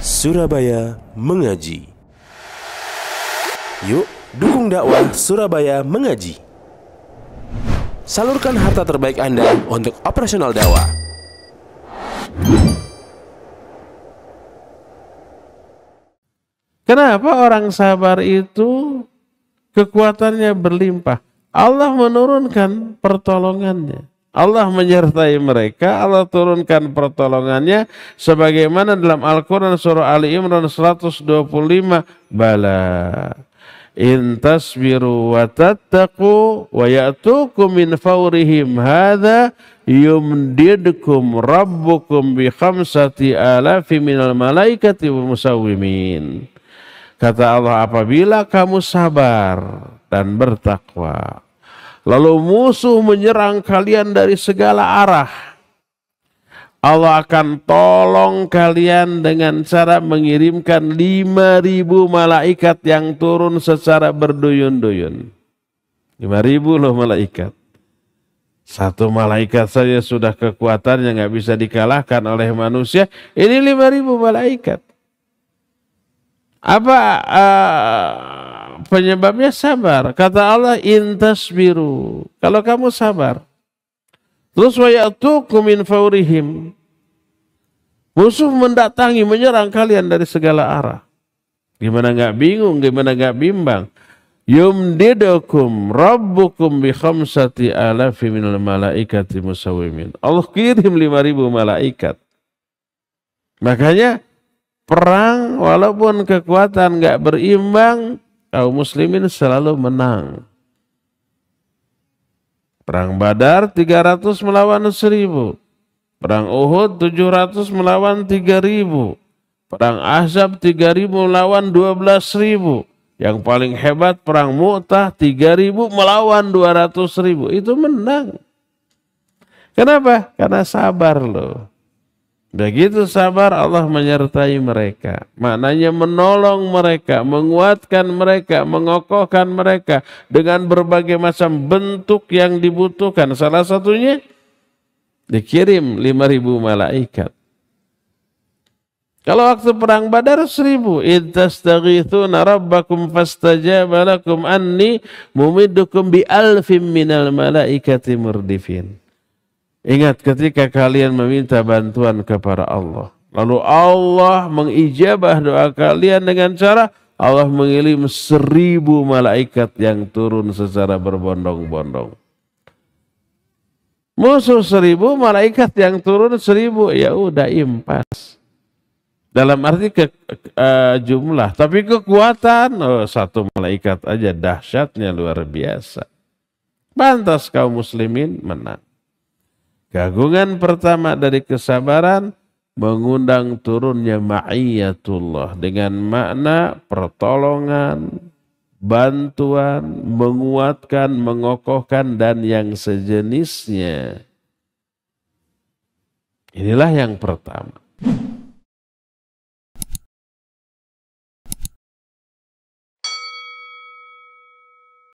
Surabaya Mengaji Yuk dukung dakwah Surabaya Mengaji Salurkan harta terbaik Anda untuk operasional dakwah Kenapa orang sabar itu kekuatannya berlimpah. Allah menurunkan pertolongannya. Allah menyertai mereka, Allah turunkan pertolongannya sebagaimana dalam Al-Qur'an surah Ali Imran 125 bala in tasbiru wa tattaqu wa ya'tukum min fawrihim hadza yumdidkum rabbukum bi khamsati alafi minal malaikati musawwimin Kata Allah, apabila kamu sabar dan bertakwa, lalu musuh menyerang kalian dari segala arah, Allah akan tolong kalian dengan cara mengirimkan 5000 malaikat yang turun secara berduyun-duyun. 5000 loh malaikat. Satu malaikat saja sudah kekuatan yang nggak bisa dikalahkan oleh manusia. Ini 5000 malaikat. Apa uh, penyebabnya sabar. Kata Allah intas biru Kalau kamu sabar. Terus wa ya'tukum min faurihim. Musuh mendatangi, menyerang kalian dari segala arah. Gimana nggak bingung, gimana nggak bimbang. Yumdidukum rabbukum bi khamsati alafi minal malaikati musawimin. Allah kirim 5000 malaikat. Makanya perang walaupun kekuatan nggak berimbang kaum muslimin selalu menang perang badar 300 melawan 1000 perang uhud 700 melawan 3000 perang ahzab 3000 melawan 12000 yang paling hebat perang mu'tah 3000 melawan 200.000 itu menang kenapa karena sabar loh Begitu sabar Allah menyertai mereka. Maknanya menolong mereka, menguatkan mereka, mengokohkan mereka dengan berbagai macam bentuk yang dibutuhkan. Salah satunya dikirim 5000 malaikat. Kalau waktu perang Badar seribu. Intastaghithuna rabbakum fastajaba lakum anni mumidukum bi alfim minal malaikati murdifin. Ingat ketika kalian meminta bantuan kepada Allah. Lalu Allah mengijabah doa kalian dengan cara Allah mengirim seribu malaikat yang turun secara berbondong-bondong. Musuh seribu, malaikat yang turun seribu, ya udah impas. Dalam arti ke, uh, jumlah, tapi kekuatan oh, satu malaikat aja dahsyatnya luar biasa. Pantas kaum muslimin menang. Kagungan pertama dari kesabaran mengundang turunnya ma'iyatullah dengan makna pertolongan, bantuan, menguatkan, mengokohkan dan yang sejenisnya. Inilah yang pertama.